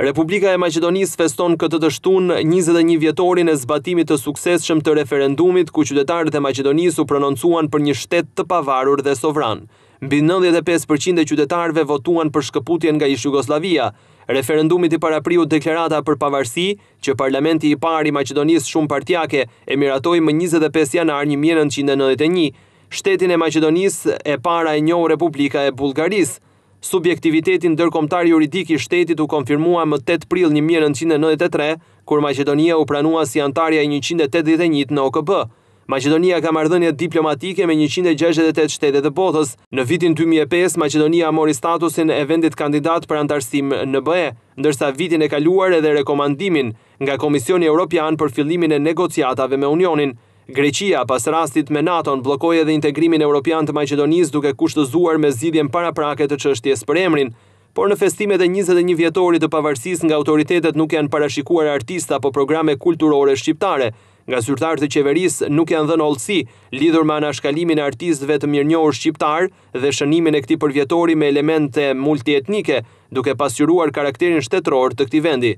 Republika e Macedonis feston këtë të shtun 21 vjetorin e zbatimit të sukses shëm të referendumit ku qytetarët e Macedonis u prononcuan për një shtet të pavarur dhe sovran. Bi 95% e qytetarëve votuan për shkëputjen nga i Shugoslavia. Referendumit i para deklerata për pavarësi, që parlamenti i pari Macedonis shumë partjake e miratoj më 25 janar 1991, shtetin e Macedonis e para e njohë Republika e Bulgarisë. Subjektivitetin dërkomtar juridik i shtetit u konfirmua më 8 pril 1993, kur Macedonia u pranua si antarja i 181 në OKB. Macedonia ka mardhënje diplomatike me 168 shtetet dhe botës. Në vitin 2005, Macedonia mori statusin e vendit kandidat për antarësim në BE, ndërsa vitin e kaluar edhe rekomandimin nga Komisioni Europian për fillimin e negociatave me Unionin. Greqia, pas rastit me NATO-në, blokoj edhe integrimin Europian të Majqedonis duke kushtëzuar me zidhjen para prake të qështje për emrin, por në festimet e 21 vjetorit të pavarsis nga autoritetet nuk janë parashikuar artista po programe kulturore shqiptare, nga zyrtarë të qeveris nuk janë dhenë olësi, lidhur ma në e artistve të mirë njohër shqiptar dhe shënimin e këti për vjetori me elemente multietnike, duke pasyruar karakterin shtetror të këti vendi.